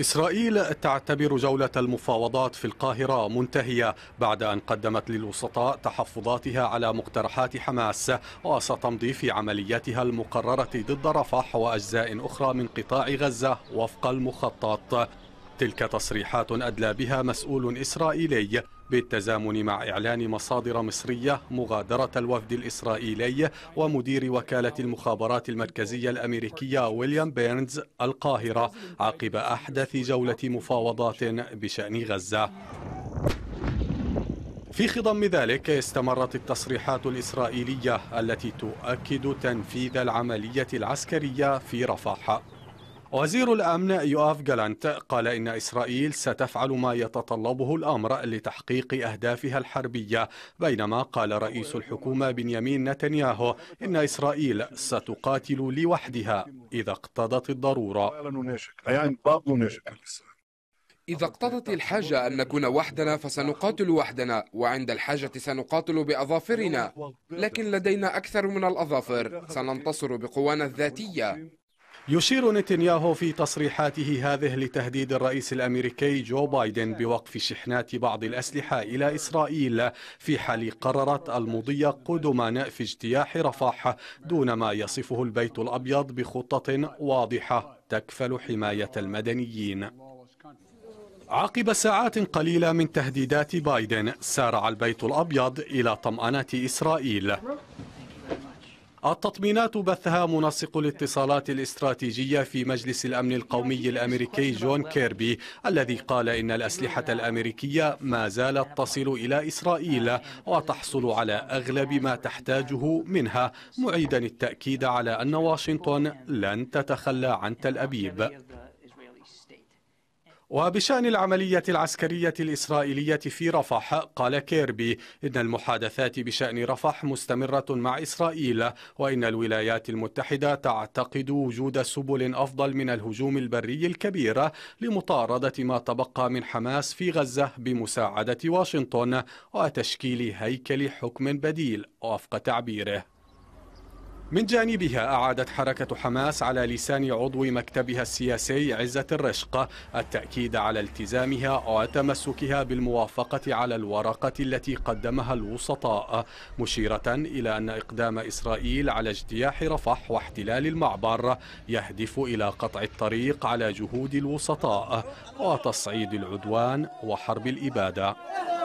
إسرائيل تعتبر جولة المفاوضات في القاهرة منتهية بعد أن قدمت للوسطاء تحفظاتها على مقترحات حماس وستمضي في عملياتها المقررة ضد رفح وأجزاء أخرى من قطاع غزة وفق المخطط تلك تصريحات أدلى بها مسؤول إسرائيلي بالتزامن مع إعلان مصادر مصرية مغادرة الوفد الإسرائيلي ومدير وكالة المخابرات المركزية الأمريكية ويليام بيرنز القاهرة عقب أحدث جولة مفاوضات بشأن غزة في خضم ذلك استمرت التصريحات الإسرائيلية التي تؤكد تنفيذ العملية العسكرية في رفح وزير الأمن يؤاف جالانت قال إن إسرائيل ستفعل ما يتطلبه الأمر لتحقيق أهدافها الحربية بينما قال رئيس الحكومة بنيامين نتنياهو إن إسرائيل ستقاتل لوحدها إذا اقتضت الضرورة إذا اقتضت الحاجة أن نكون وحدنا فسنقاتل وحدنا وعند الحاجة سنقاتل بأظافرنا لكن لدينا أكثر من الأظافر سننتصر بقوانا الذاتية يشير نتنياهو في تصريحاته هذه لتهديد الرئيس الامريكي جو بايدن بوقف شحنات بعض الاسلحه الى اسرائيل في حال قررت المضي قدما في اجتياح رفح دون ما يصفه البيت الابيض بخطه واضحه تكفل حمايه المدنيين عقب ساعات قليله من تهديدات بايدن سارع البيت الابيض الى طمانه اسرائيل التطمينات بثها منسق الاتصالات الاستراتيجية في مجلس الأمن القومي الأمريكي جون كيربي الذي قال إن الأسلحة الأمريكية ما زالت تصل إلى إسرائيل وتحصل على أغلب ما تحتاجه منها معيدا التأكيد على أن واشنطن لن تتخلى عن تل أبيب وبشأن العملية العسكرية الإسرائيلية في رفح قال كيربي إن المحادثات بشأن رفح مستمرة مع إسرائيل وإن الولايات المتحدة تعتقد وجود سبل أفضل من الهجوم البري الكبير لمطاردة ما تبقى من حماس في غزة بمساعدة واشنطن وتشكيل هيكل حكم بديل وفق تعبيره من جانبها أعادت حركة حماس على لسان عضو مكتبها السياسي عزة الرشقة التأكيد على التزامها وتمسكها بالموافقة على الورقة التي قدمها الوسطاء مشيرة إلى أن إقدام إسرائيل على اجتياح رفح واحتلال المعبر يهدف إلى قطع الطريق على جهود الوسطاء وتصعيد العدوان وحرب الإبادة